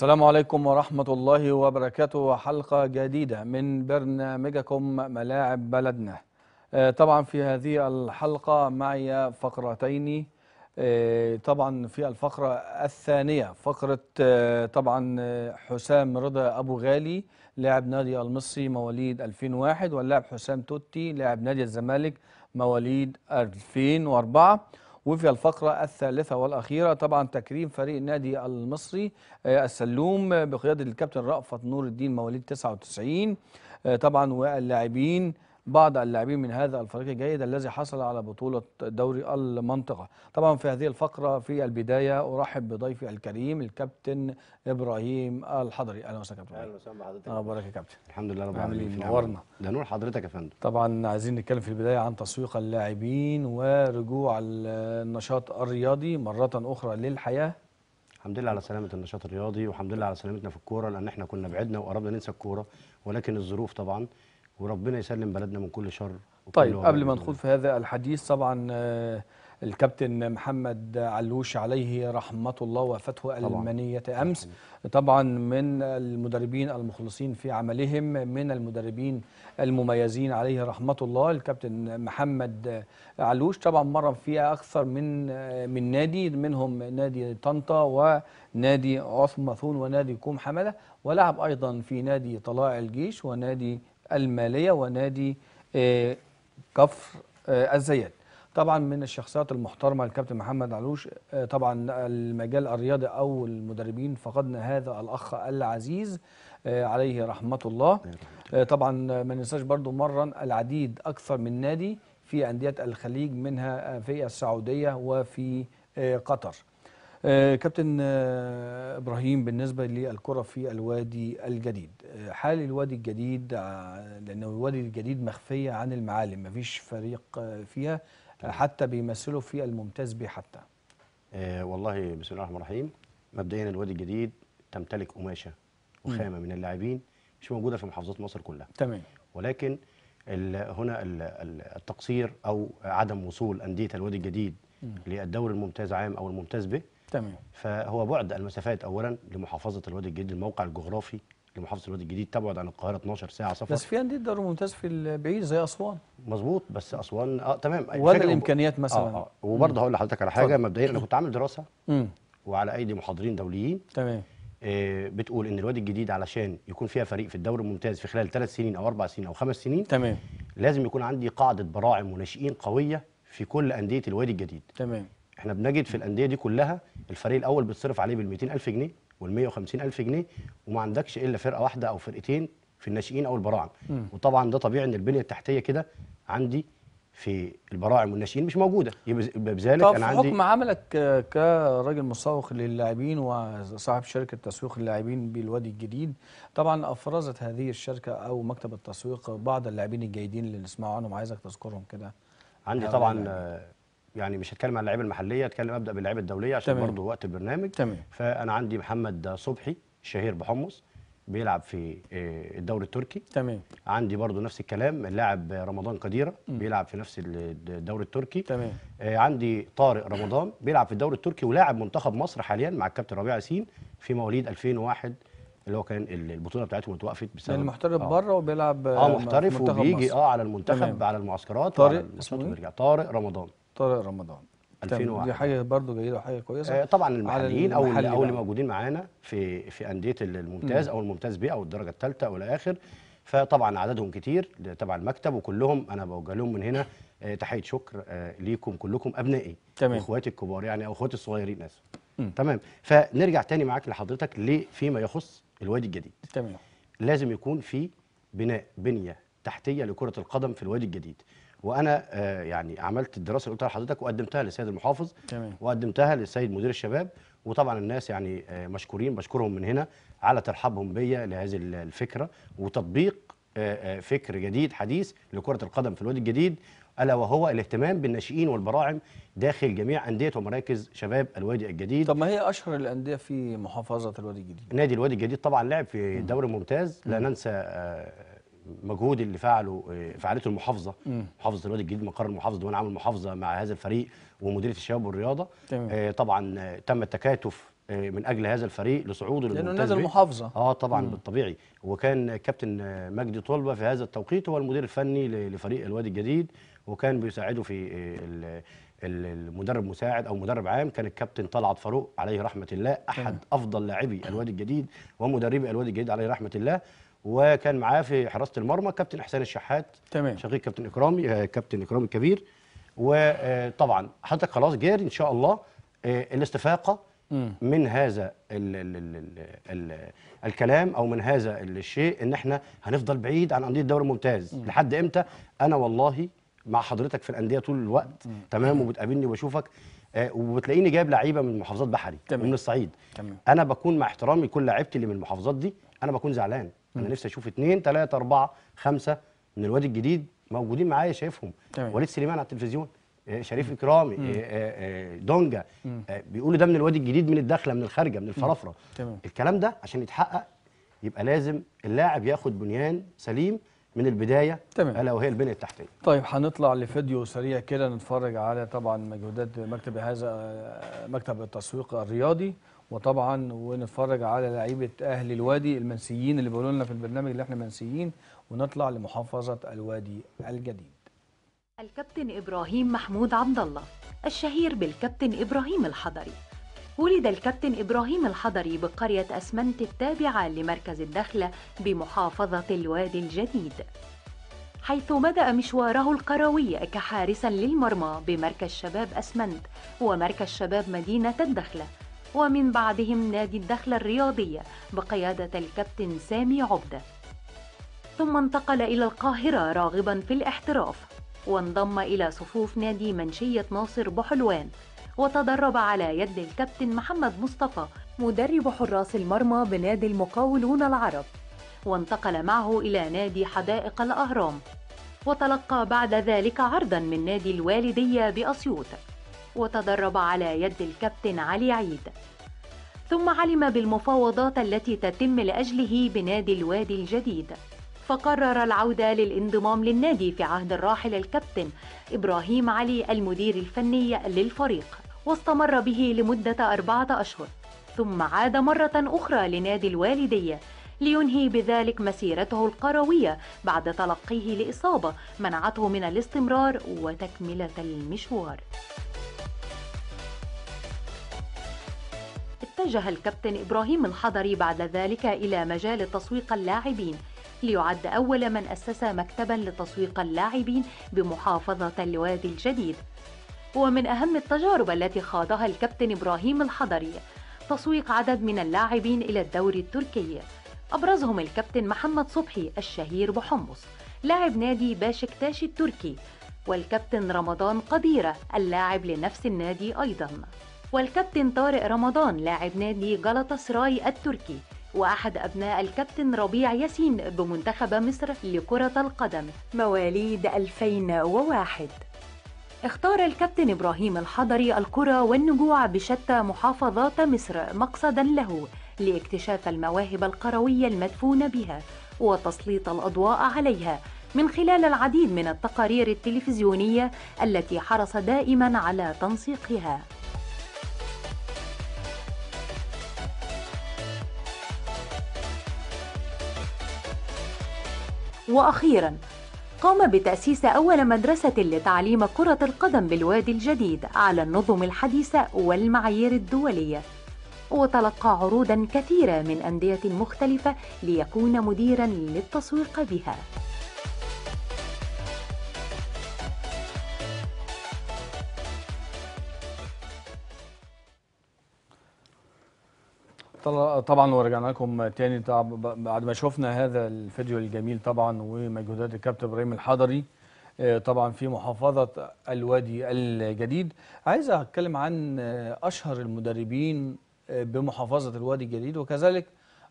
السلام عليكم ورحمة الله وبركاته وحلقة جديدة من برنامجكم ملاعب بلدنا آه، طبعا في هذه الحلقة معي فقرتين آه، طبعا في الفقرة الثانية فقرة آه، طبعا حسام رضا أبو غالي لاعب نادي المصري مواليد 2001 واللاعب حسام توتي لاعب نادي الزمالك مواليد 2004 وفي الفقرة الثالثة والأخيرة طبعا تكريم فريق النادي المصري آه، السلوم بقيادة الكابتن رأفت نور الدين مواليد 99 آه، طبعا واللاعبين بعض اللاعبين من هذا الفريق الجيد الذي حصل على بطولة دوري المنطقة طبعا في هذه الفقرة في البداية أرحب بضيفي الكريم الكابتن إبراهيم الحضري أهلا وسهلا كابتن أهلا وسهلا بحضرتك يا كابتن الحمد لله رب العالمين إيه؟ نورنا ده نور حضرتك يا فندم طبعا عايزين نتكلم في البداية عن تسويق اللاعبين ورجوع النشاط الرياضي مرة أخرى للحياة الحمد لله على سلامه النشاط الرياضي والحمد لله على سلامتنا في الكوره لان احنا كنا بعدنا وقربنا ننسى الكوره ولكن الظروف طبعا وربنا يسلم بلدنا من كل شر طيب قبل ما ندخل في هذا الحديث طبعا آه، الكابتن محمد علوش عليه رحمة الله وفاته المنية أمس طبعا من المدربين المخلصين في عملهم من المدربين المميزين عليه رحمة الله الكابتن محمد علوش طبعا مر في أكثر من آه، من نادي منهم نادي طنطا ونادي عثمثون ونادي كوم حملة ولعب أيضا في نادي طلائع الجيش ونادي المالية ونادي آه، كفر آه، الزيات طبعا من الشخصيات المحترمة الكابتن محمد علوش آه، طبعا المجال الرياضي أو المدربين فقدنا هذا الأخ العزيز عليه رحمة الله طبعا ما ننساش برضو مرن العديد أكثر من نادي في أندية الخليج منها في السعودية وفي قطر آه، كابتن آه، ابراهيم بالنسبه للكره في الوادي الجديد آه، حال الوادي الجديد لان الوادي الجديد مخفيه عن المعالم مفيش فريق فيها حتى بيمثلوا في الممتاز به حتى آه والله بسم الله الرحمن الرحيم مبدئيا الوادي الجديد تمتلك قماشه وخامه من اللاعبين مش موجوده في محافظات مصر كلها تمام ولكن هنا التقصير او عدم وصول انديه الوادي الجديد للدوري الممتاز عام او الممتاز به تمام فهو بعد المسافات اولا لمحافظه الوادي الجديد الموقع الجغرافي لمحافظه الوادي الجديد تبعد عن القاهره 12 ساعه سفر بس في انديه دور ممتاز في البعيد زي اسوان مظبوط بس اسوان اه تمام وادي الامكانيات آه، مثلا اه, آه. وبرضه هقول لحضرتك على حاجه مبدئيا انا كنت عامل دراسه مم. وعلى ايدي محاضرين دوليين تمام آه بتقول ان الوادي الجديد علشان يكون فيها فريق في الدوري الممتاز في خلال ثلاث سنين او اربع سنين او خمس سنين تمام لازم يكون عندي قاعده براعم وناشئين قويه في كل انديه الوادي الجديد تمام احنا بنجد في الانديه دي كلها الفريق الاول بيتصرف عليه بال ألف جنيه وال ألف جنيه وما عندكش الا فرقه واحده او فرقتين في الناشئين او البراعم وطبعا ده طبيعي ان البنيه التحتيه كده عندي في البراعم والناشئين مش موجوده يبقى بذلك انا عندي حكم عملك كراجل مسوق للاعبين وصاحب شركه تسويق اللاعبين بالوادي الجديد طبعا افرزت هذه الشركه او مكتب التسويق بعض اللاعبين الجيدين اللي نسمع عنهم عايزك تذكرهم كده عندي طبعا يعني مش هتكلم عن اللعيبه المحليه هتكلم ابدا باللعيبه الدوليه عشان تمام. برضه وقت البرنامج تمام. فانا عندي محمد صبحي الشهير بحمص بيلعب في آه، الدوري التركي تمام عندي برضو نفس الكلام اللاعب رمضان قديره بيلعب في نفس الدوري التركي تمام آه، عندي طارق رمضان بيلعب في الدوري التركي ولاعب منتخب مصر حاليا مع الكابتن ربيع ياسين في مواليد 2001 اللي هو كان البطوله بتاعتهم اتوقفت بسبب يعني محترف آه. بره وبيلعب اه محترف وبيجي مصر. اه على المنتخب تمام. على المعسكرات طارق اسمه إيه؟ طارق رمضان طارق رمضان 2001 دي حاجه برضو جيده وحاجه كويسه آه، طبعا المحليين او المحلي او اللي موجودين معانا في في انديه الممتاز مم. او الممتاز بي او الدرجه الثالثه او الى اخر فطبعا عددهم كتير تبع المكتب وكلهم انا بوجه لهم من هنا آه، تحيه شكر آه، ليكم كلكم ابنائي تمام اخواتي الكبار يعني او اخواتي الصغيرين اسف تمام فنرجع تاني معاك لحضرتك ليه فيما يخص الوادي الجديد تمام لازم يكون في بناء بنيه تحتيه لكره القدم في الوادي الجديد وانا آه، يعني عملت الدراسه اللي قلتها لحضرتك وقدمتها للسيد المحافظ تمام. وقدمتها للسيد مدير الشباب وطبعا الناس يعني آه، مشكورين بشكرهم من هنا على ترحبهم بيا لهذه الفكره وتطبيق آه، فكر جديد حديث لكره القدم في الوادي الجديد الا وهو الاهتمام بالناشئين والبراعم داخل جميع انديه ومراكز شباب الوادي الجديد. طب ما هي اشهر الانديه في محافظه الوادي الجديد؟ نادي الوادي الجديد طبعا لعب في دوري ممتاز لا ننسى المجهود اللي فعله آه، فعلته المحافظه مم. محافظه الوادي الجديد مقر المحافظه وانا عامل المحافظه مع هذا الفريق ومديريه الشباب والرياضه تمام. آه، طبعا آه، تم التكاتف من اجل هذا الفريق لصعوده لانه نادي المحافظه اه طبعا مم. بالطبيعي وكان كابتن مجدي طلبه في هذا التوقيت هو المدير الفني لفريق الوادي الجديد وكان بيساعده في المدرب مساعد او مدرب عام كان الكابتن طلعت فاروق عليه رحمه الله احد افضل لاعبي الوادي الجديد ومدربي الوادي الجديد عليه رحمه الله وكان معاه في حراسه المرمى كابتن احسان الشحات تمام شقيق كابتن اكرامي آه، كابتن اكرامي الكبير وطبعا حضرتك خلاص جاري ان شاء الله آه، الاستفاقه من هذا الـ الـ الـ الـ الكلام او من هذا الشيء ان احنا هنفضل بعيد عن انديه الدوري الممتاز مم. لحد امتى انا والله مع حضرتك في الانديه طول الوقت مم. تمام وبتقابلني وبشوفك آه، وبتلاقيني جايب لعيبه من محافظات بحري تمام. من الصعيد تمام. انا بكون مع احترامي كل لعيبتي اللي من المحافظات دي انا بكون زعلان انا نفسي اشوف اثنين ثلاثه اربعه خمسه من الواد الجديد موجودين معايا شايفهم وليد سليمان على التلفزيون آه، شريف اكرامي آه، آه، دونجا بيقولوا ده من الواد الجديد من الداخله من الخارجه من الفرافره الكلام ده عشان يتحقق يبقى لازم اللاعب ياخد بنيان سليم من البدايه تمام الا وهي البنيه التحتيه. طيب هنطلع لفيديو سريع كده نتفرج على طبعا مجهودات مكتب هذا مكتب التسويق الرياضي وطبعا ونتفرج على لعيبه اهل الوادي المنسيين اللي بيقولوا لنا في البرنامج اللي احنا منسيين ونطلع لمحافظه الوادي الجديد. الكابتن ابراهيم محمود عبد الله الشهير بالكابتن ابراهيم الحضري. ولد الكابتن ابراهيم الحضري بقريه اسمنت التابعه لمركز الدخله بمحافظه الوادي الجديد. حيث بدأ مشواره القروي كحارسا للمرمى بمركز شباب أسمنت ومركز شباب مدينة الدخلة ومن بعدهم نادي الدخلة الرياضية بقيادة الكابتن سامي عبدة ثم انتقل إلى القاهرة راغبا في الاحتراف وانضم إلى صفوف نادي منشية ناصر بحلوان وتدرب على يد الكابتن محمد مصطفى مدرب حراس المرمى بنادي المقاولون العرب وانتقل معه إلى نادي حدائق الأهرام وتلقى بعد ذلك عرضا من نادي الوالدية بأسيوط وتدرب على يد الكابتن علي عيد ثم علم بالمفاوضات التي تتم لأجله بنادي الوادي الجديد فقرر العودة للانضمام للنادي في عهد الراحل الكابتن إبراهيم علي المدير الفني للفريق واستمر به لمدة أربعة أشهر ثم عاد مرة أخرى لنادي الوالدية لينهي بذلك مسيرته القروية بعد تلقيه لإصابة منعته من الاستمرار وتكملة المشوار اتجه الكابتن إبراهيم الحضري بعد ذلك إلى مجال تسويق اللاعبين ليعد أول من أسس مكتبا لتسويق اللاعبين بمحافظة الوادي الجديد ومن أهم التجارب التي خاضها الكابتن إبراهيم الحضري تسويق عدد من اللاعبين إلى الدوري التركي أبرزهم الكابتن محمد صبحي الشهير بحمص لاعب نادي باشكتاش التركي والكابتن رمضان قديرة اللاعب لنفس النادي أيضاً والكابتن طارق رمضان لاعب نادي جلطة سراي التركي وأحد أبناء الكابتن ربيع ياسين بمنتخب مصر لكرة القدم مواليد 2001 اختار الكابتن إبراهيم الحضري الكرة والنجوع بشتى محافظات مصر مقصدا له لاكتشاف المواهب القروية المدفونة بها وتسليط الأضواء عليها من خلال العديد من التقارير التلفزيونية التي حرص دائما على تنسيقها وأخيرا قام بتأسيس أول مدرسة لتعليم كرة القدم بالوادي الجديد على النظم الحديثة والمعايير الدولية وتلقى عروضا كثيرة من أندية مختلفة ليكون مديرا للتسويق بها طبعا ورجعنا لكم تاني بعد ما شفنا هذا الفيديو الجميل طبعا ومجهودات الكابتن ابراهيم الحضري آه، طبعا في محافظه الوادي الجديد عايز اتكلم عن آه، اشهر المدربين آه، بمحافظه الوادي الجديد وكذلك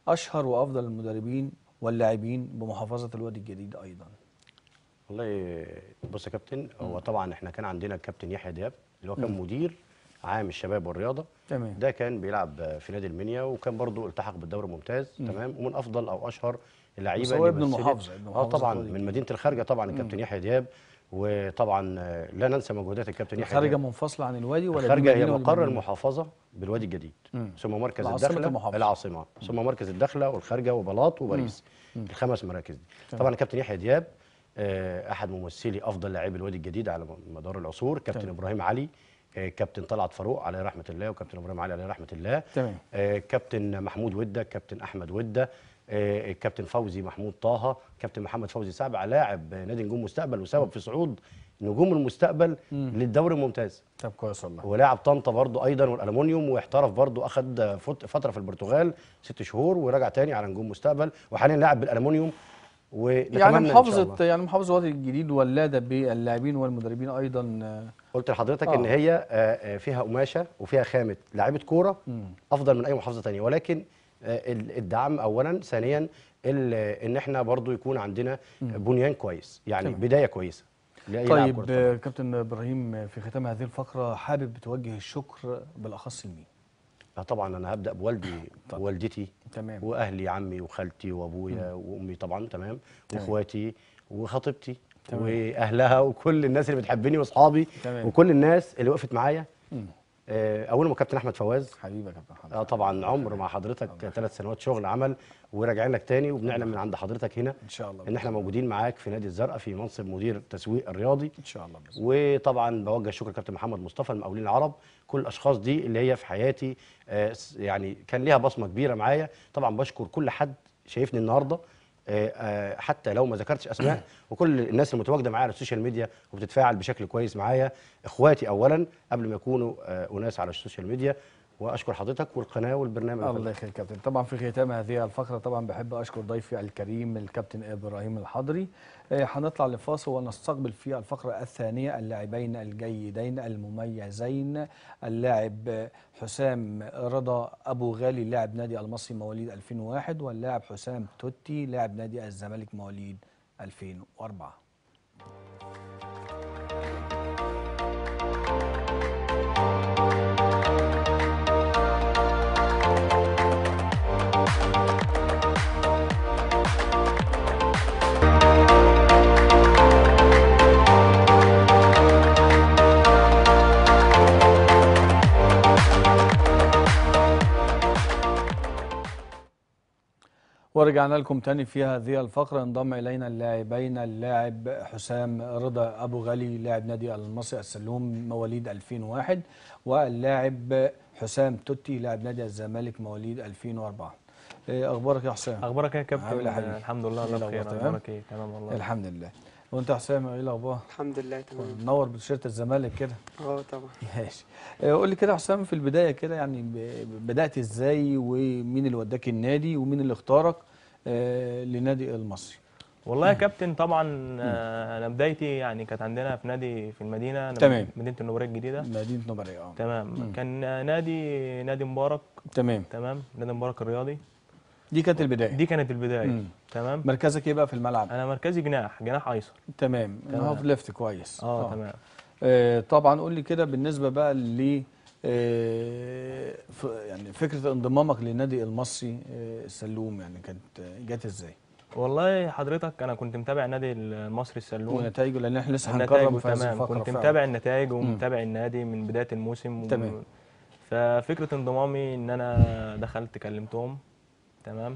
اشهر وافضل المدربين واللاعبين بمحافظه الوادي الجديد ايضا والله بص يا كابتن هو طبعا احنا كان عندنا الكابتن يحيى دياب اللي هو كان مدير عام الشباب والرياضه تمام ده كان بيلعب في نادي المنيا وكان برضه التحق بالدوري الممتاز مم. تمام ومن افضل او اشهر اللعيبه اللي ابن المحافظه اه طبعا من مدينه الخارجه طبعا الكابتن يحيى دياب وطبعا آه، لا ننسى مجهودات الكابتن يحيى الخارجه منفصله عن الوادي ولا الخارجه هي مقر المحافظه بالوادي الجديد مم. ثم مركز المحافظة. العاصمه ثم مركز الدخله والخارجه وبلاط وباريس مم. الخمس مراكز دي طبعا الكابتن يحيى دياب آه، احد ممثلي افضل لاعبي الوادي الجديد على مدار العصور كابتن طيب. ابراهيم علي آه، كابتن طلعت فاروق عليه رحمه الله وكابتن ابراهيم علي عليه رحمه الله تمام. آه، كابتن محمود وده كابتن احمد وده كابتن فوزي محمود طه كابتن محمد فوزي سابع لاعب نادي نجوم مستقبل وسبب في صعود نجوم المستقبل مم. للدوري الممتاز طب كويس والله ولاعب طنطا برضه ايضا والالومنيوم واحترف برضه اخذ فتره في البرتغال ست شهور ورجع تاني على نجوم مستقبل وحاليا لاعب بالالومنيوم يعني محافظه يعني محافظه وادي الجديد ولاده باللاعبين والمدربين ايضا آه، قلت لحضرتك آه. ان هي آه، آه، فيها قماشه وفيها خامه لعيبه كوره افضل من اي محافظه ثانيه ولكن الدعم اولا ثانيا ان احنا برضو يكون عندنا بنيان كويس يعني طيب. بدايه كويسه طيب كابتن ابراهيم في ختام هذه الفقره حابب توجه الشكر بالاخص لمين طبعا انا هبدا بوالدي ووالدتي تمام واهلي عمي وخالتي وابويا وامي طبعا تمام واخواتي وخطيبتي واهلها وكل الناس اللي بتحبني واصحابي وكل الناس اللي وقفت معايا آه، اول ما كابتن احمد فواز حبيبي يا كابتن احمد اه طبعا عمر مع حضرتك ثلاث سنوات شغل عمل وراجعين لك تاني وبنعلن من عند حضرتك هنا ان شاء الله ان احنا موجودين معاك في نادي الزرقاء في منصب مدير التسويق الرياضي ان شاء الله بزرق. وطبعا بوجه شكر كابتن محمد مصطفى المقاولين العرب كل الاشخاص دي اللي هي في حياتي آه، يعني كان ليها بصمه كبيره معايا طبعا بشكر كل حد شايفني النهارده آه، آه، حتى لو ما ذكرتش اسماء وكل الناس المتواجده معايا على السوشيال ميديا وبتتفاعل بشكل كويس معايا اخواتي اولا قبل ما يكونوا آه، اناس على السوشيال ميديا واشكر حضرتك والقناه والبرنامج الله يخليك كابتن طبعا في ختام هذه الفقره طبعا بحب اشكر ضيفي الكريم الكابتن ابراهيم الحضري إيه، هنطلع لفاصل ونستقبل في الفقرة الثانية اللاعبين الجيدين المميزين اللاعب حسام رضا أبو غالي لاعب نادي المصري مواليد 2001 واللاعب حسام توتي لاعب نادي الزمالك مواليد 2004 ورجعنا لكم تاني في هذه الفقرة انضم إلينا اللاعبين اللاعب حسام رضا أبو غالي لاعب نادي المصري السلوم مواليد 2001 واللاعب حسام توتي لاعب نادي الزمالك مواليد 2004 إيه، اخبارك يا حسام اخبارك يا كابتن إيه الحمد لله الله إيه بخير اخبارك ايه تمام والله الحمد لله وانت يا حسام ايه الاخبار؟ الحمد لله تمام منور بتيشيرت الزمالك كده اه طبعا ماشي اه، قول لي كده يا حسام في البدايه كده يعني بدات ازاي ومين اللي وداك النادي ومين اللي اختارك اه، لنادي المصري؟ والله يا كابتن طبعا اه، انا بدايتي يعني كانت عندنا في نادي في المدينه تمام مدينه النوباريه الجديده مدينه النوبريه اه تمام مم. كان نادي نادي مبارك تمام تمام نادي مبارك الرياضي دي كانت البدايه دي كانت البدايه مم. تمام مركزك ايه بقى في الملعب انا مركزي جناح جناح ايسر تمام هاف ليفت كويس اه, آه. تمام آه طبعا قول لي كده بالنسبه بقى ل آه يعني فكره انضمامك للنادي المصري آه السلوم يعني كانت آه، جت ازاي والله حضرتك انا كنت متابع النادي المصري السلوم ونتائجه لان احنا لسه هنقرب في تمام كنت متابع فعلا. النتائج ومتابع النادي من بدايه الموسم تمام و... ففكره انضمامي ان انا دخلت كلمتهم تمام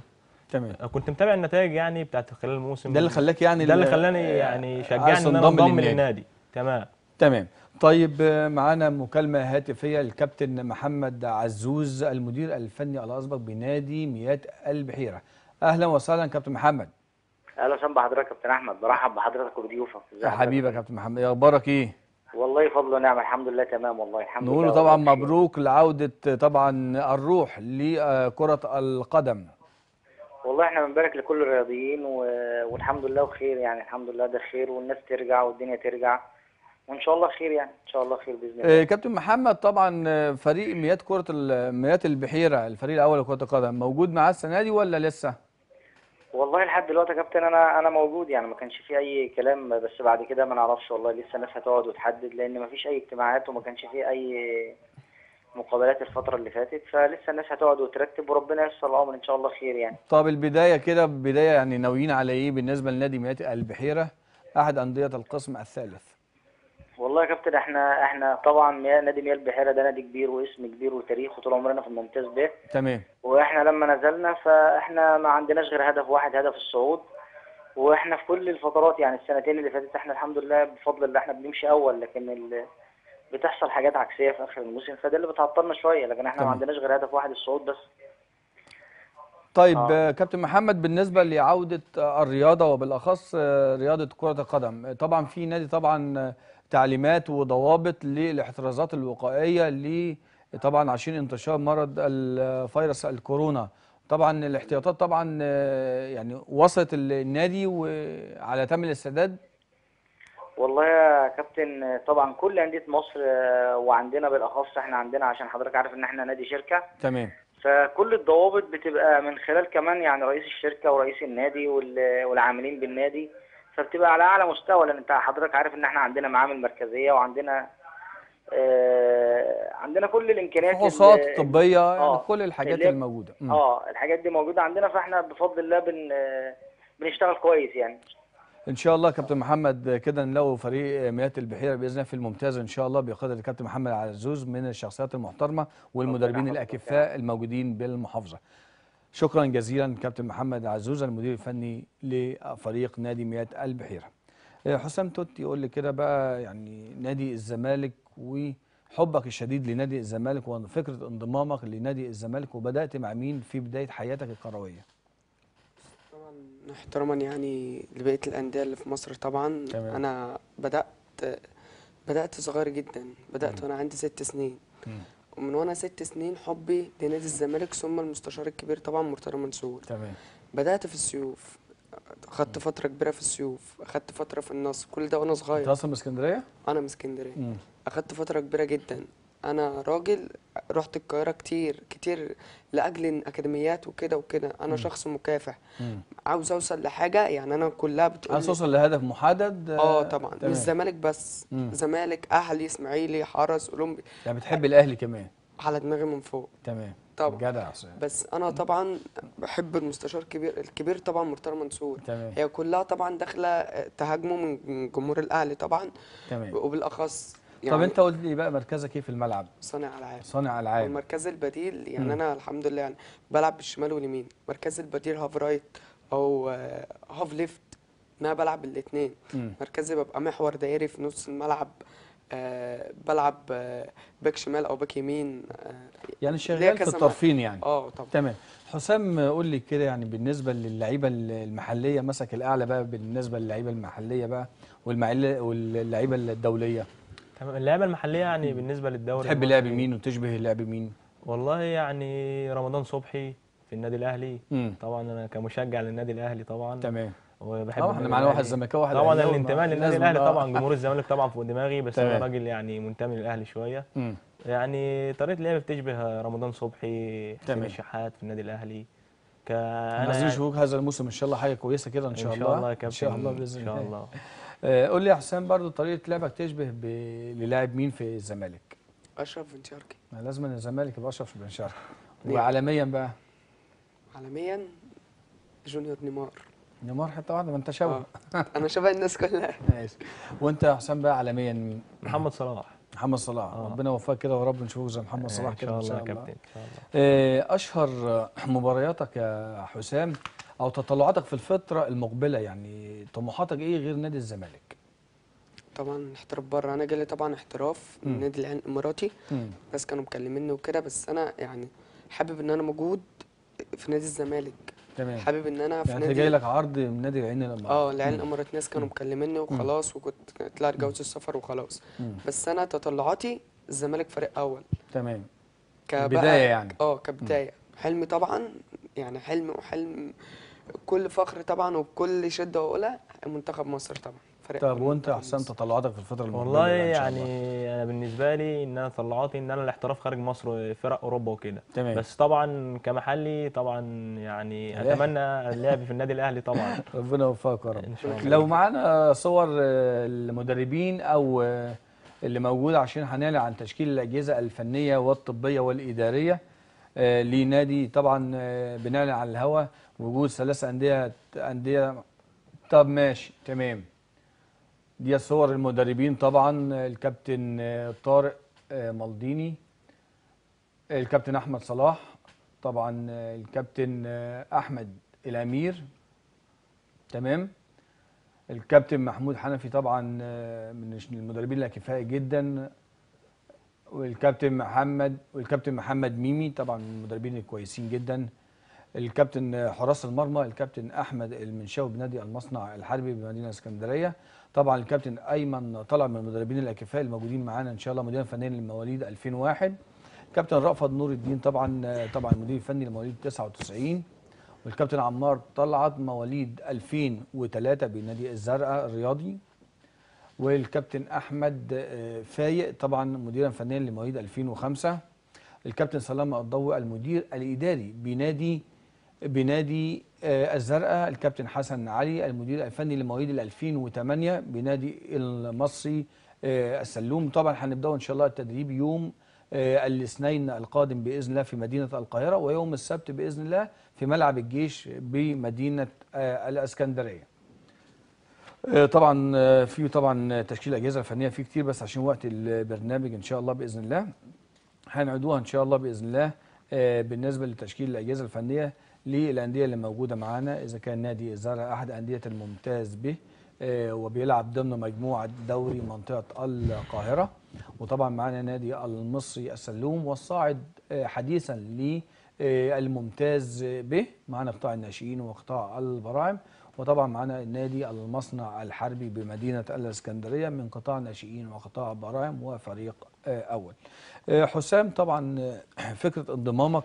تمام آه، كنت متابع النتائج يعني بتاعت خلال الموسم ده اللي خلاك يعني ده اللي خلاني يعني آه، شجعني ان انا انضم للنادي تمام تمام طيب معانا مكالمة هاتفية الكابتن محمد عزوز المدير الفني الأسبق بنادي مياه البحيرة أهلا وسهلا كابتن محمد أهلا وسهلا بحضرتك كابتن أحمد برحب بحضرتك وبضيوفك يا حبيبي يا كابتن محمد إيه أخبارك إيه؟ والله فضل ونعم الحمد لله تمام والله الحمد لله نقول طبعا مبروك لعوده طبعا الروح لكره القدم والله احنا بنبارك لكل الرياضيين و... والحمد لله وخير يعني الحمد لله ده خير والناس ترجع والدنيا ترجع وان شاء الله خير يعني ان شاء الله خير باذن الله إيه، كابتن محمد طبعا فريق ميات كره ال... ميات البحيره الفريق الاول لكره القدم موجود معاه السنه دي ولا لسه؟ والله لحد دلوقتي يا كابتن انا انا موجود يعني ما كانش في اي كلام بس بعد كده ما نعرفش والله لسه الناس هتقعد وتحدد لان ما فيش اي اجتماعات وما كانش في اي مقابلات الفترة اللي فاتت فلسه الناس هتقعد وترتب وربنا ييسر الامر ان شاء الله خير يعني. طب البداية كده بداية يعني ناويين على ايه بالنسبة لنادي مياتي البحيرة احد اندية القسم الثالث؟ والله يا كابتن احنا احنا طبعا نادي ميال البحيره ده نادي كبير واسم كبير وتاريخ وطول عمرنا في الممتاز ده تمام واحنا لما نزلنا فاحنا ما عندناش غير هدف واحد هدف الصعود واحنا في كل الفترات يعني السنتين اللي فاتت احنا الحمد لله بفضل الله احنا بنمشي اول لكن بتحصل حاجات عكسيه في اخر الموسم فده اللي بتعطلنا شويه لكن احنا تمام. ما عندناش غير هدف واحد الصعود بس طيب آه. آه. كابتن محمد بالنسبه لعوده آه، الرياضه وبالاخص آه، رياضه كره القدم طبعا في نادي طبعا تعليمات وضوابط للاحترازات الوقائيه ل طبعا عشان انتشار مرض الفيروس الكورونا طبعا الاحتياطات طبعا يعني وصلت النادي وعلى تم الاستعداد والله يا كابتن طبعا كل انديه مصر وعندنا بالاخص احنا عندنا عشان حضرتك عارف ان احنا نادي شركه تمام فكل الضوابط بتبقى من خلال كمان يعني رئيس الشركه ورئيس النادي والعاملين بالنادي فبتبقى على اعلى مستوى لان انت حضرتك عارف ان احنا عندنا معامل مركزيه وعندنا آه عندنا كل الامكانيات فحوصات طبيه يعني آه يعني كل الحاجات اللي الموجوده اه الحاجات دي موجوده عندنا فاحنا بفضل الله بن آه، بنشتغل كويس يعني ان شاء الله كابتن محمد كده نلاقوا فريق مياه البحيره باذن الله في الممتاز ان شاء الله بقدر الكابتن محمد عزوز من الشخصيات المحترمه والمدربين الاكفاء الموجودين بالمحافظه شكرا جزيلا كابتن محمد عزوز المدير الفني لفريق نادي مياه البحيره آه، حسام توت يقول لي كده بقى يعني نادي الزمالك وحبك الشديد لنادي الزمالك وفكره انضمامك لنادي الزمالك وبدات مع مين في بدايه حياتك الكرويه احتراما يعني لبقيه الانديه اللي في مصر طبعا تمام. انا بدات بدات صغير جدا بدات مم. وانا عندي ست سنين مم. ومن وانا ست سنين حبي لنادي الزمالك ثم المستشار الكبير طبعا مرتضى منصور تمام بدات في السيوف خدت فتره كبيره في السيوف اخدت فتره في النصر كل ده وانا صغير انت اصلا من اسكندريه انا من اسكندريه اخدت فتره كبيره جدا انا راجل رحت القاهره كتير كتير لاجل اكاديميات وكده وكده انا مم. شخص مكافح مم. عاوز اوصل لحاجه يعني انا كلها بتقول عاوز أوصل لهدف محدد اه طبعا تمام. مش الزمالك بس زمالك اهلي اسماعيلي حرس اولمبي يعني بتحب الاهلي كمان على دماغي من فوق تمام طبعا جدع بس انا طبعا بحب المستشار الكبير الكبير طبعا مرتضى منصور تمام. هي كلها طبعا داخله تهاجمه من جمهور الاهلي طبعا تمام. وبالاخص يعني طب انت قلت لي بقى مركزك ايه في الملعب صانع العاب صانع العاب المركز البديل يعني م. انا الحمد لله يعني بلعب بالشمال واليمين مركز البديل هاف رايت او آه، هاف ليفت ان انا بلعب الاثنين مركزي ببقى محور دائري في نص الملعب أه بلعب أه باك شمال او باك يمين أه يعني شغال في الطرفين يعني اه طبعا تمام حسام قول لي كده يعني بالنسبه للعيبه المحليه مسك الاعلى بقى بالنسبه للعيبه المحليه بقى واللعيبه الدوليه تمام اللعيبه المحليه يعني بالنسبه للدوري تحب لعب مين وتشبه لعب مين؟ والله يعني رمضان صبحي في النادي الاهلي مم. طبعا انا كمشجع للنادي الاهلي طبعا تمام وبحب احنا معانا واحد زملكاوي واحد طبعا الانتماء للنادي الاهلي طبعا جمهور الزمالك طبعا فوق دماغي بس انا راجل يعني منتمي للاهلي شويه مم. يعني طريقه لعبي بتشبه رمضان صبحي حسين الشحات في النادي الاهلي كان عايزين نشوفك هذا الموسم ان شاء الله حاجه كويسه كده ان شاء الله ان شاء الله يا كابتن ان شاء الله باذن الله آه، قول لي يا حسام برضو طريقه لعبك تشبه للاعب مين في الزمالك اشرف بن شرقي لازم الزمالك يبقى اشرف بن شرقي وعالميا بقى عالميا جونيور نيمار نيمار حته واحده ما انت شبه آه، انا شبه الناس كلها ماشي وانت يا حسام بقى عالميا مين محمد صلاح محمد صلاح آه. ربنا يوفقك كده ورب نشوفه زي محمد إيه، صلاح كده ان شاء الله يا كابتن آه، اشهر مبارياتك يا حسام او تطلعاتك في الفتره المقبله يعني طموحاتك ايه غير نادي الزمالك طبعا احتراف بره انا جالي طبعا احتراف من نادي العين الاماراتي ناس كانوا مكلميني وكده بس انا يعني حابب ان انا موجود في نادي الزمالك تمام حابب ان انا في يعني نادي جاي لك عرض من نادي العين الاماراتي اه العين الاماراتي ناس كانوا مكلميني وخلاص وكنت طلعت جواز السفر وخلاص مم. بس انا تطلعاتي الزمالك فريق اول تمام كبدايه يعني اه كبدايه حلمي طبعا يعني حلم وحلم كل فخر طبعا وبكل شده واقولها منتخب مصر طبعا فريق طب وانت احسن تطلعاتك في الفتره المقبله والله يعني انا بالنسبه لي ان انا تطلعاتي ان انا الاحتراف خارج مصر فرق اوروبا وكده تمام بس طبعا كمحلي طبعا يعني اتمنى اللعب في النادي الاهلي طبعا ربنا يوفقك يا رب ان شاء الله لو معانا صور المدربين او اللي موجود عشان هنعلن عن تشكيل الاجهزه الفنيه والطبيه والاداريه آه، لنادي طبعا آه، بناء على الهوى وجود ثلاث انديه انديه طب ماشي تمام دي صور المدربين طبعا آه، الكابتن طارق مالديني الكابتن احمد صلاح طبعا الكابتن احمد الامير تمام الكابتن محمود حنفي طبعا من المدربين الاكفاء جدا والكابتن محمد والكابتن محمد ميمي طبعا من المدربين الكويسين جدا الكابتن حراس المرمى الكابتن احمد المنشاوي بنادي المصنع الحربي بمدينه اسكندريه طبعا الكابتن ايمن طلع من المدربين الاكفاء الموجودين معانا ان شاء الله مدير فني للمواليد 2001 كابتن رافض نور الدين طبعا طبعا مدير فني لمواليد 99 والكابتن عمار طلعت مواليد 2003 بنادي الزرقاء الرياضي والكابتن احمد آه، فايق طبعا مديرا فنيا لمواليد 2005 الكابتن سلام الضوء المدير الاداري بنادي بنادي آه، الزرقاء الكابتن حسن علي المدير الفني لمواليد 2008 بنادي المصري آه، السلوم طبعا هنبداوا ان شاء الله التدريب يوم الاثنين القادم باذن الله في مدينه القاهره ويوم السبت باذن الله في ملعب الجيش بمدينه الاسكندريه آه، طبعا آه، في طبعا تشكيل اجهزه فنيه في كتير بس عشان وقت البرنامج ان شاء الله باذن الله هنعدوها ان شاء الله باذن الله آه، بالنسبه لتشكيل الاجهزه الفنيه للانديه اللي موجوده معانا اذا كان نادي الزرع احد انديه الممتاز به وبيلعب ضمن مجموعه دوري منطقه القاهره وطبعا معانا نادي المصري السلوم والصاعد حديثا للممتاز به معانا قطاع الناشئين وقطاع البراعم وطبعا معانا النادي المصنع الحربي بمدينة الاسكندرية من قطاع ناشئين وقطاع برايم وفريق آه، أول آه، حسام طبعا آه، فكرة انضمامك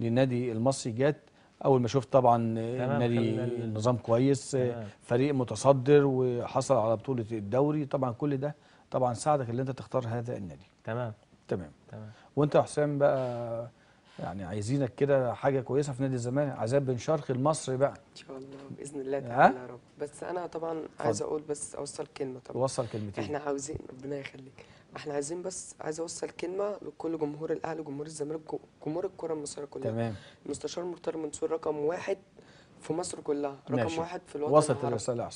للنادي المصري جات اول ما شفت طبعا النادي نظام كويس تمام. فريق متصدر وحصل على بطوله الدوري طبعا كل ده طبعا ساعدك ان انت تختار هذا النادي تمام تمام تمام وانت يا حسام بقى يعني عايزينك كده حاجه كويسه في نادي الزمالك عذاب بن شرقي المصري بقى ان شاء الله باذن الله تعالى يا رب بس انا طبعا عايز اقول بس اوصل كلمه طبعا وصل كلمتين احنا عاوزين ربنا يخليك احنا عايزين بس عايز اوصل كلمه لكل جمهور الاهلي وجمهور الزمالك جمهور الكره المصريه كلها تمام المستشار مختار منصور رقم واحد في مصر كلها رقم ماشي. واحد في الوطن وصلت الرساله يا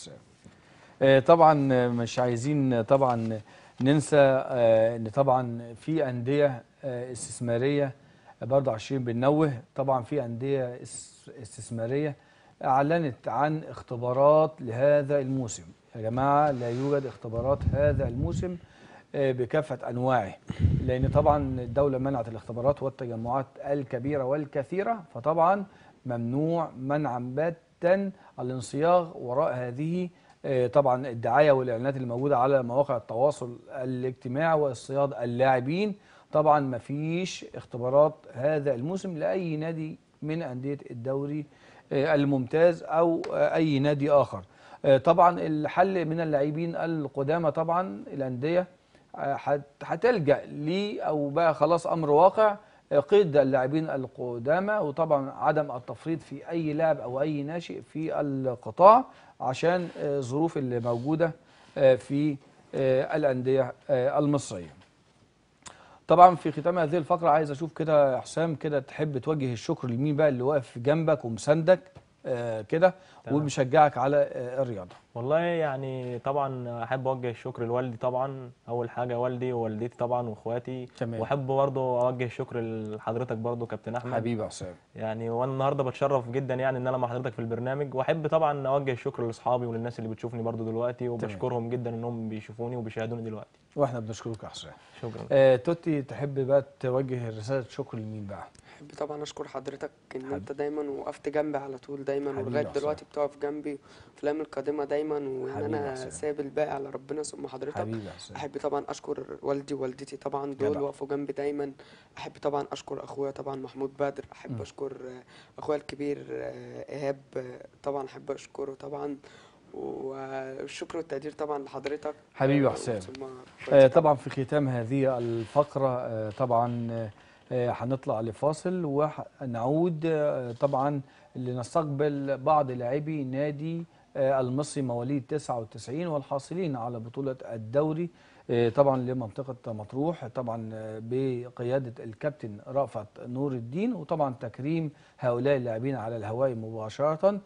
آه طبعا مش عايزين طبعا ننسى آه ان طبعا في انديه آه استثماريه برضه عشرين بننوه طبعا في أندية استثمارية أعلنت عن اختبارات لهذا الموسم يا جماعة لا يوجد اختبارات هذا الموسم آه، بكافة أنواعه لأن طبعا الدولة منعت الاختبارات والتجمعات الكبيرة والكثيرة فطبعا ممنوع منعا باتا الانصياغ وراء هذه آه، طبعا الدعاية والإعلانات الموجودة على مواقع التواصل الاجتماعي واصطياد اللاعبين طبعا مفيش اختبارات هذا الموسم لأي نادي من أندية الدوري آه، الممتاز أو آه، أي نادي آخر آه، طبعا الحل من اللاعبين القدامى طبعا الأندية هتلجأ لي أو بقى خلاص أمر واقع قيد اللاعبين القدامى وطبعا عدم التفريط في أي لاعب أو أي ناشئ في القطاع عشان الظروف اللي موجودة في الأندية المصرية طبعا في ختام هذه الفقره عايز اشوف كده يا حسام كده تحب توجه الشكر لمين بقى اللي واقف جنبك ومساندك آه كده وبيشجعك على آه، الرياضه والله يعني طبعا احب اوجه الشكر لوالدي طبعا اول حاجه والدي ووالدتي طبعا واخواتي واحب برضه اوجه الشكر لحضرتك برضه كابتن احمد حبيبي يا حسام يعني وانا النهارده بتشرف جدا يعني ان انا مع حضرتك في البرنامج واحب طبعا اوجه الشكر لاصحابي وللناس اللي بتشوفني برضه دلوقتي وبشكرهم جدا انهم بيشوفوني وبيشاهدوني دلوقتي واحنا بنشكرك يا حسام شكرا آه توتي تحب بقى توجه رساله شكر لمين بقى احب طبعا اشكر حضرتك ان حبيب. انت دايما وقفت جنبي على طول دايما ولغايه دلوقتي تقف جنبي في الايام القادمه دايما وان انا سايب الباقي على ربنا ثم حضرتك حبيبي احب طبعا اشكر والدي ووالدتي طبعا دول وقفوا جنبي دايما احب طبعا اشكر اخويا طبعا محمود بدر احب م. اشكر اخويا الكبير ايهاب طبعا احب اشكره طبعا والشكر والتقدير طبعا لحضرتك حبيبي حسام آه، طبعا في ختام هذه الفقره آه، طبعا آه، هنطلع لفاصل ونعود آه، طبعا لنستقبل بعض لاعبي نادي آه، المصري مواليد 99 والحاصلين على بطولة الدوري طبعا لمنطقة مطروح طبعا بقيادة الكابتن رأفت نور الدين وطبعا تكريم هؤلاء اللاعبين على الهواء مباشرة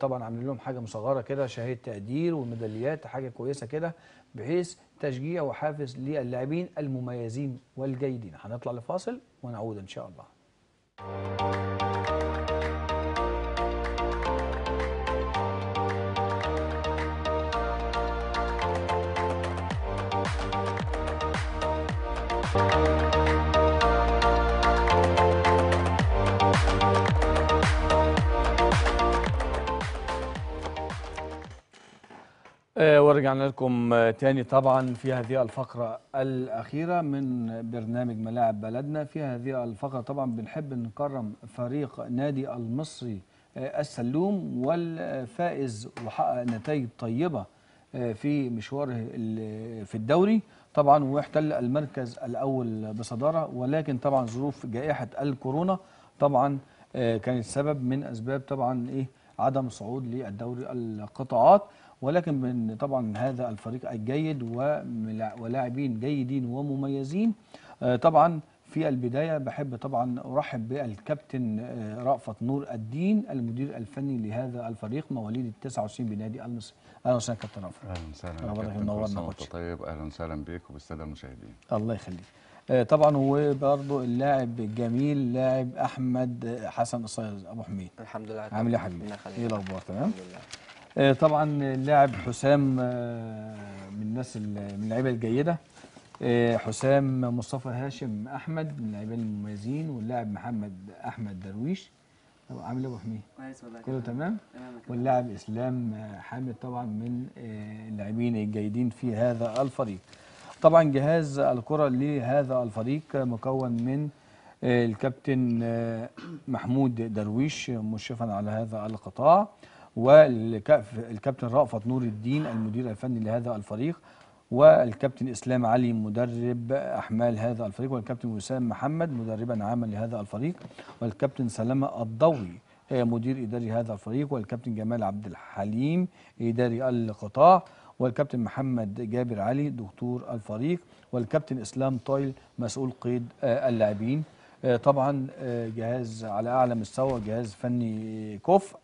طبعا عاملين لهم حاجة مصغرة كده شهادة تقدير وميداليات حاجة كويسة كده بحيث تشجيع وحافز للاعبين المميزين والجيدين هنطلع لفاصل ونعود إن شاء الله آه، ورجعنا لكم آه، تاني طبعا في هذه الفقرة الأخيرة من برنامج ملاعب بلدنا في هذه الفقرة طبعا بنحب نكرم فريق نادي المصري آه، السلوم والفائز وحقق نتائج طيبة في مشواره في الدوري طبعا واحتل المركز الأول بصدارة ولكن طبعا ظروف جائحة الكورونا طبعا كانت سبب من أسباب طبعا إيه عدم صعود للدوري القطاعات ولكن من طبعا هذا الفريق الجيد ولاعبين جيدين ومميزين آه، طبعا في البدايه بحب طبعا ارحب بالكابتن آه، رأفت نور الدين المدير الفني لهذا الفريق مواليد ال 99 بنادي المصري اهلا وسهلا كابتن رأفت اهلا وسهلا كابتن منورنا طيب اهلا وسهلا بيك وبالساده المشاهدين الله يخليك آه، طبعا وبرضه اللاعب الجميل لاعب احمد حسن قصير ابو حميد الحمد لله عامل ايه يا حبيبي؟ ايه الاخبار تمام؟ الحمد لله آه، طبعا اللاعب حسام آه، من الناس من اللعيبه الجيده آه، حسام مصطفى هاشم احمد من اللعيبه المميزين واللاعب محمد احمد درويش عامل ايه ابو حميد؟ كويس والله كله تمام؟ تمام واللاعب اسلام حامد طبعا من اللاعبين الجيدين في هذا الفريق. طبعا جهاز الكره لهذا الفريق مكون من الكابتن محمود درويش مشرفا على هذا القطاع والكابتن رأفت نور الدين المدير الفني لهذا الفريق والكابتن إسلام علي مدرب أحمال هذا الفريق والكابتن وسام محمد مدربا عاما لهذا الفريق والكابتن سلامة الضوي مدير إداري هذا الفريق والكابتن جمال عبد الحليم إداري القطاع والكابتن محمد جابر علي دكتور الفريق والكابتن إسلام طايل مسؤول قيد اللاعبين طبعا جهاز على أعلى مستوى جهاز فني كفء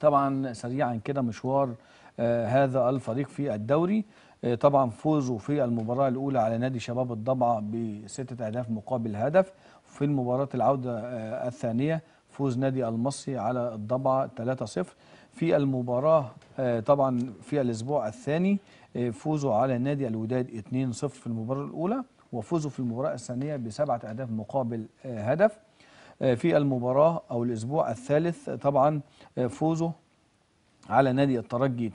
طبعا سريعا كده مشوار آه، هذا الفريق في الدوري آه، طبعا فوزه في المباراة الأولى على نادي شباب الضبعة بستة أهداف مقابل هدف في المباراة العودة آه، الثانية فوز نادي المصري على الضبعة 3-0 في المباراة طبعا في الأسبوع الثاني فوزوا على نادي الوداد 2-0 في المباراة الأولى وفوزوا في المباراة الثانية بسبعة أهداف مقابل هدف آه، في المباراة أو الأسبوع الثالث آه، طبعا آه، فوزه على نادي الترجي 2-1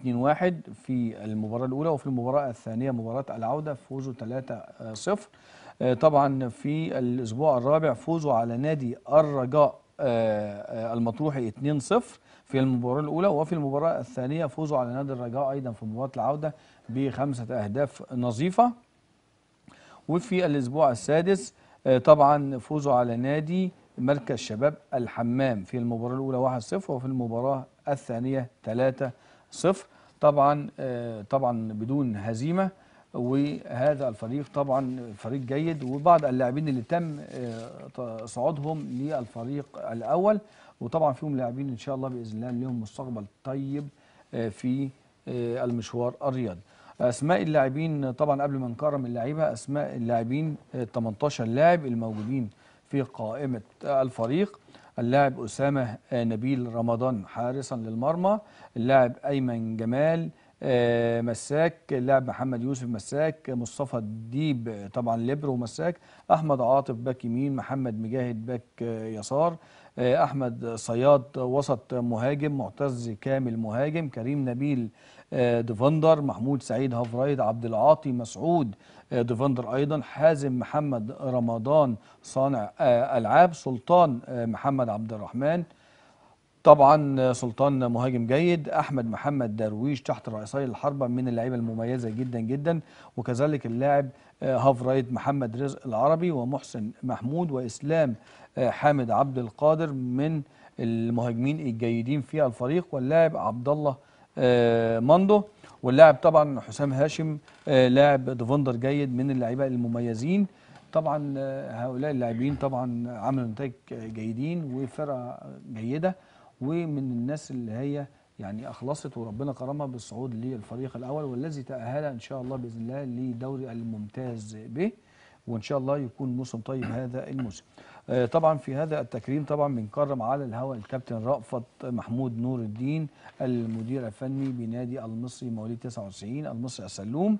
في المباراة الأولى وفي المباراة الثانية مباراة العودة فوزه 3-0 طبعا في الأسبوع الرابع فوزه على نادي الرجاء المطروحي 2-0 في المباراة الأولى وفي المباراة الثانية فوزوا على نادي الرجاء أيضا في مباراة العودة بخمسة أهداف نظيفة وفي الأسبوع السادس طبعا فوزوا على نادي مركز شباب الحمام في المباراة الأولى 1-0 وفي المباراة الثانية 3-0 طبعا آه، طبعا بدون هزيمة وهذا الفريق طبعا فريق جيد وبعض اللاعبين اللي تم آه، صعودهم للفريق الأول وطبعا فيهم لاعبين إن شاء الله بإذن الله لهم مستقبل طيب آه، في المشوار الرياضي اسماء اللاعبين طبعا قبل ما نكرم اللعيبه اسماء اللاعبين 18 لاعب الموجودين في قائمة الفريق اللاعب أسامة نبيل رمضان حارسا للمرمى اللاعب أيمن جمال آه، مساك اللاعب محمد يوسف مساك مصطفى الديب طبعا ليبرو مساك أحمد عاطف باك يمين محمد مجاهد باك آه، يسار آه، أحمد صياد وسط مهاجم معتز كامل مهاجم كريم نبيل ديفندر محمود سعيد هافرايد عبد العاطي مسعود ديفندر ايضا حازم محمد رمضان صانع آه، العاب سلطان آه، محمد عبد الرحمن طبعا آه، سلطان مهاجم جيد احمد محمد درويش تحت الرئيسي الحربه من اللعيبه المميزه جدا جدا وكذلك اللاعب هاف رايت محمد رزق العربي ومحسن محمود واسلام حامد عبد القادر من المهاجمين الجيدين في الفريق واللاعب عبد الله آه، ماندو واللاعب طبعا حسام هاشم آه، لاعب ديفندر جيد من اللعيبه المميزين طبعا آه، هؤلاء اللاعبين طبعا عملوا نتائج جيدين وفرقه جيده ومن الناس اللي هي يعني اخلصت وربنا كرمها بالصعود للفريق الاول والذي تاهل ان شاء الله باذن الله لدوري الممتاز به وان شاء الله يكون موسم طيب هذا الموسم آه، طبعا في هذا التكريم طبعا بنكرم على الهواء الكابتن رأفت محمود نور الدين المدير الفني بنادي المصري مواليد 99 المصري السلوم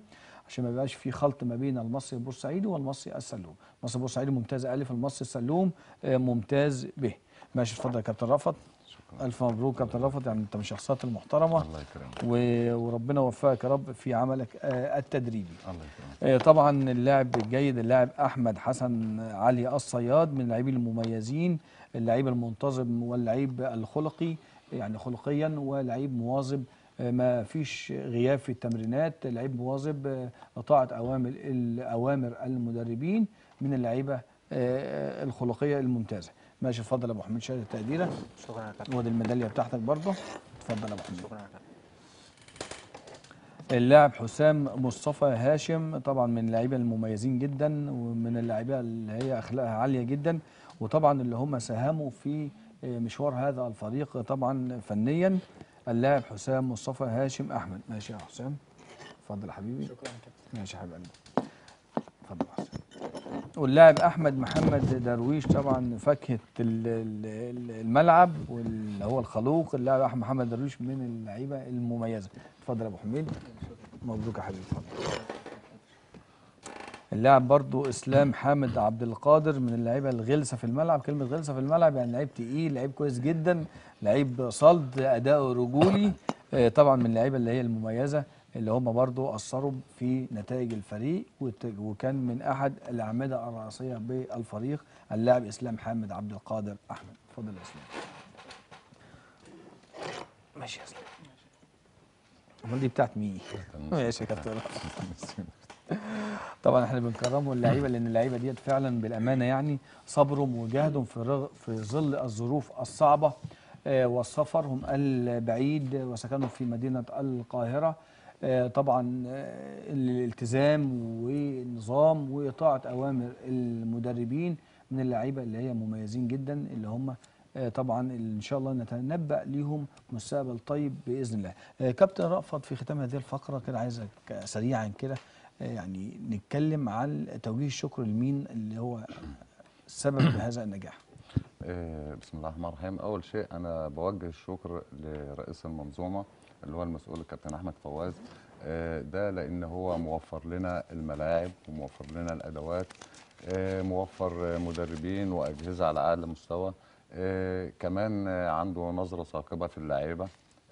عشان ما يبقاش في خلط ما بين المصري البورسعيدي والمصري السلوم مصر البورسعيدي ممتاز الف المصري السلوم آه، ممتاز به ماشي اتفضل يا كابتن رأفت الف مبروك كابتن رفعت يعني انت من الشخصيات المحترمه الله يكرمك وربنا يوفقك يا رب في عملك آه، التدريبي الله يكرمك آه، طبعا اللاعب الجيد اللاعب احمد حسن علي الصياد من اللاعبين المميزين اللعيب المنتظم واللعيب الخلقي يعني خلقيا ولعيب مواظب آه، ما فيش غياب في التمرينات لعيب مواظب طاعة أوامر اوامر المدربين من اللعيبة الخلقية الممتازة ماشي اتفضل يا ابو حميد شهاده تقديرك شكرا يا كابتن وادي الميداليه بتاعتك برضه اتفضل يا ابو حميد شكرا يا كابتن اللاعب حسام مصطفى هاشم طبعا من اللعيبه المميزين جدا ومن اللعيبه اللي هي اخلاقها عاليه جدا وطبعا اللي هم ساهموا في مشوار هذا الفريق طبعا فنيا اللاعب حسام مصطفى هاشم احمد ماشي يا حسام اتفضل يا حبيبي شكرا يا كابتن ماشي يا حبيبي اتفضل يا حسام واللاعب احمد محمد درويش طبعا فاكهه الملعب واللي هو الخلوق اللاعب احمد محمد درويش من اللعيبه المميزه اتفضل يا ابو حميد مبروك يا حبيبي اللاعب برضو اسلام حامد عبد القادر من اللعيبه الغلسه في الملعب كلمه غلسه في الملعب يعني لعيب تقيل لعيب كويس جدا لعيب صلد اداؤه رجولي آه، طبعا من اللعيبه اللي هي المميزه اللي هم برضو أثروا في نتائج الفريق وكان من أحد الأعمدة الرئيسية بالفريق اللاعب إسلام حامد عبد القادر أحمد اتفضل يا إسلام ماشي يا إسلام امال دي بتاعت مين؟ ماشي يا كابتن طبعا احنا بنكرموا اللعيبه لان اللعيبه ديت فعلا بالامانه يعني صبرهم وجهدهم في رغ في ظل الظروف الصعبه آه، والسفر البعيد وسكنهم في مدينه القاهره آه، طبعا الالتزام آه، والنظام وإطاعة أوامر المدربين من اللعيبة اللي هي مميزين جدا اللي هم آه، طبعا ان شاء الله نتنبأ ليهم مستقبل طيب باذن الله. كابتن رأفت في ختام هذه الفقره كده عايزك سريعا كده يعني نتكلم عن توجيه الشكر لمين اللي هو السبب هذا النجاح. بسم الله الرحمن الرحيم، اول شيء انا بوجه الشكر لرئيس المنظومه اللي هو المسؤول الكابتن احمد فواز آه، ده لان هو موفر لنا الملاعب وموفر لنا الادوات آه، موفر مدربين واجهزه على اعلى مستوى آه، كمان عنده نظره ثاقبه في اللعيبه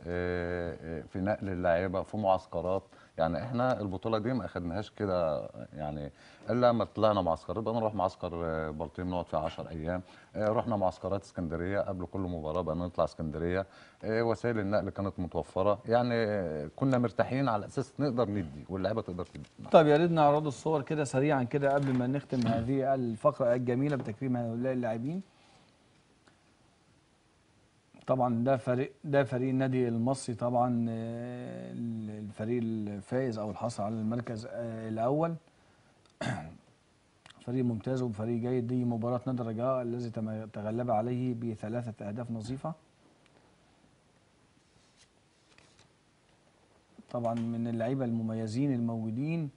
آه، آه، في نقل اللعيبه في معسكرات يعني احنا البطوله دي ما اخدناهاش كده يعني الا لما طلعنا معسكرات بقى نروح معسكر آه، بلطيم نقعد فيه 10 ايام رحنا معسكرات اسكندريه قبل كل مباراه بقى نطلع اسكندريه وسائل النقل كانت متوفره يعني كنا مرتاحين على اساس نقدر ندي واللعيبه تقدر تدي طيب يا ريت نعرض الصور كده سريعا كده قبل ما نختم هذه الفقره الجميله بتكريم هؤلاء اللاعبين طبعا ده فريق ده فريق النادي المصري طبعا آه، الفريق الفائز او الحاصل على المركز آه، الاول فريق ممتاز وفريق جيد دي مباراه نادي الرجاء الذي تغلب عليه بثلاثه اهداف نظيفه طبعا من اللعيبه المميزين الموجودين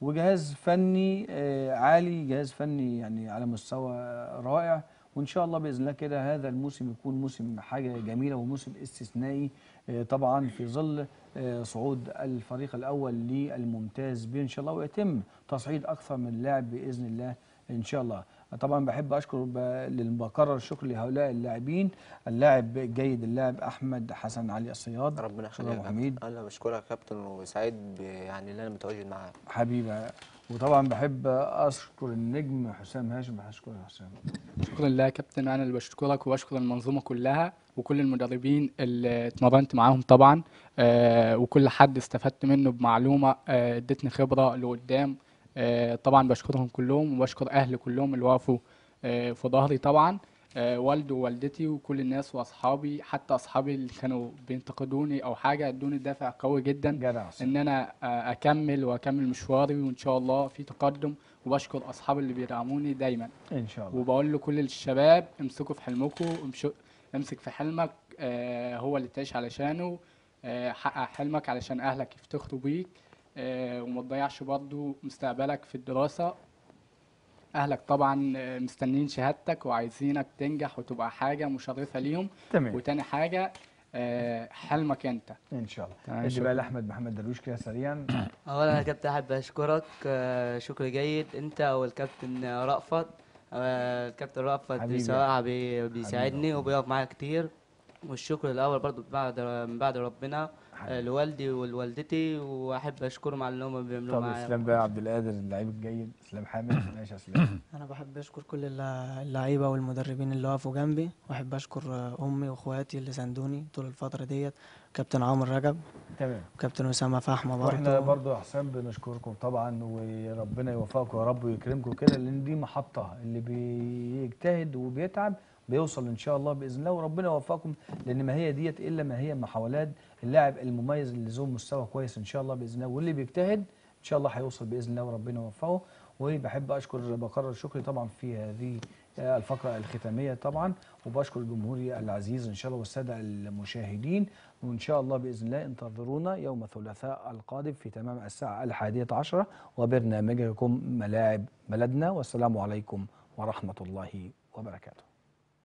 وجهاز فني آه، عالي جهاز فني يعني على مستوى رائع وان شاء الله باذن الله كده هذا الموسم يكون موسم حاجه جميله وموسم استثنائي آه، طبعا في ظل آه، صعود الفريق الاول للممتاز ان شاء الله ويتم تصعيد اكثر من لاعب باذن الله ان شاء الله طبعا بحب اشكر بكرر الشكر لهؤلاء اللاعبين اللاعب الجيد اللاعب احمد حسن علي الصياد ربنا يخليك انا بشكرك يا كابتن وسعيد يعني اللي انا متواجد معاك حبيبي وطبعا بحب اشكر النجم حسام هاشم بشكر حسام شكرا لك يا كابتن انا اللي بشكرك وبشكر المنظومه كلها وكل المدربين اللي اتمرنت معاهم طبعا آه وكل حد استفدت منه بمعلومه آه ادتني خبره لقدام آه طبعا بشكرهم كلهم وبشكر اهلي كلهم اللي وقفوا آه في ظهري طبعا آه، والده ووالدتي وكل الناس واصحابي حتى اصحابي اللي كانوا بينتقدوني او حاجه ادوني دافع قوي جدا ان انا آه، اكمل واكمل مشواري وان شاء الله في تقدم وبشكر اصحابي اللي بيدعموني دايما ان شاء الله وبقول لكل الشباب امسكوا في حلمكم امسك في حلمك آه، هو اللي تعيش علشانه حقق حلمك علشان اهلك يفتخروا بيك وما تضيعش برضه مستقبلك في الدراسه اهلك طبعا آه، مستنيين شهادتك وعايزينك تنجح وتبقى حاجه مشرفه ليهم تمام وتاني حاجه آه، حلمك انت ان شاء الله اللي بقى لاحمد محمد درويش كده سريعا اولا يا كابتن احب اشكرك آه، شكر جيد انت والكابتن رأفت الكابتن رأفت بصراحه بيساعدني وبيقف معايا كتير والشكر الاول برضو بعد من بعد ربنا لوالدي ولوالدتي واحب اشكرهم على اللي هم بيعملوه معايا طب اسلام بقى عبد القادر اللعيب الجيد اسلام حامد ماشي يا اسلام انا بحب اشكر كل اللعيبه والمدربين اللي وقفوا جنبي واحب اشكر امي واخواتي اللي ساندوني طول الفتره ديت كابتن عمر رجب تمام وكابتن اسامه فحمه برضه واحنا برضه يا حسام بنشكركم طبعا وربنا يوفقكم يا رب ويكرمكم كده لان دي محطه اللي بيجتهد وبيتعب بيوصل ان شاء الله باذن الله وربنا يوفقكم لان ما هي ديت الا ما هي محاولات اللاعب المميز اللي ذو مستوى كويس ان شاء الله باذن الله واللي بيجتهد ان شاء الله هيوصل باذن الله وربنا يوفقه وبحب اشكر بكرر شكري طبعا في هذه الفقره الختاميه طبعا وبشكر الجمهور العزيز ان شاء الله والساده المشاهدين وان شاء الله باذن الله انتظرونا يوم الثلاثاء القادم في تمام الساعه الحادية عشرة وبرنامجكم ملاعب بلدنا والسلام عليكم ورحمه الله وبركاته